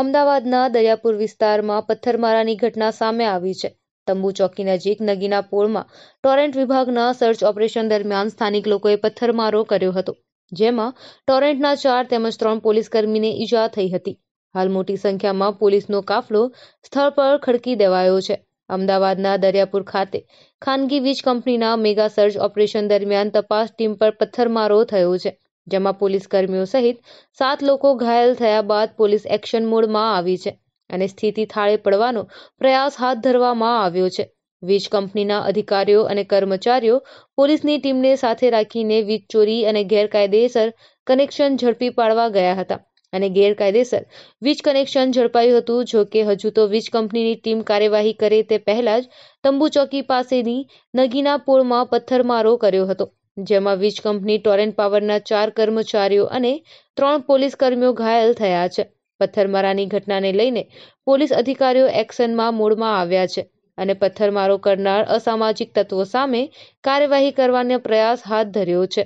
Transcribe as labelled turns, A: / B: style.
A: અમદાવાદના દરિયાપુર વિસ્તારમાં પથ્થરમારાની ઘટના સામે આવી છે તંબુ ચોકી નજીક નગીના પોળમાં ટોરેન્ટ વિભાગના સર્ચ ઓપરેશન દરમિયાન સ્થાનિક લોકોએ પથ્થરમારો કર્યો હતો જેમાં ટોરેન્ટના ચાર તેમજ ત્રણ પોલીસકર્મીને ઈજા થઈ હતી હાલ મોટી સંખ્યામાં પોલીસનો કાફલો સ્થળ પર ખડકી દેવાયો છે અમદાવાદના દરિયાપુર ખાતે ખાનગી વીજ કંપનીના મેગા સર્ચ ઓપરેશન દરમિયાન તપાસ ટીમ પર પથ્થરમારો થયો છે જેમાં પોલીસ કર્મીઓ સહિત સાત લોકો ઘાયલ થયા બાદ પોલીસ એક્શન મોડમાં આવી છે અને સ્થિતિ થાળે પડવાનો પ્રયાસ હાથ ધરવામાં આવ્યો છે વીજ કંપનીના અધિકારીઓ અને કર્મચારીઓ પોલીસની ટીમને સાથે રાખીને વીજ ચોરી અને ગેરકાયદેસર કનેક્શન ઝડપી પાડવા ગયા હતા અને ગેરકાયદેસર વીજ કનેક્શન ઝડપાયું હતું જો કે હજુ તો વીજ કંપનીની ટીમ કાર્યવાહી કરે તે પહેલા જ તંબુ ચોકી પાસેની નગીના પોળમાં પથ્થરમારો કર્યો હતો જેમાં વીજ કંપની ટોરેન્ટ પાવરના ચાર કર્મચારીઓ અને ત્રણ પોલીસ કર્મીઓ ઘાયલ થયા છે પથ્થરમારાની ઘટનાને લઈને પોલીસ અધિકારીઓ એક્શનમાં મૂળમાં આવ્યા છે અને પથ્થરમારો કરનાર અસામાજિક તત્વો સામે કાર્યવાહી કરવાનો પ્રયાસ હાથ ધર્યો છે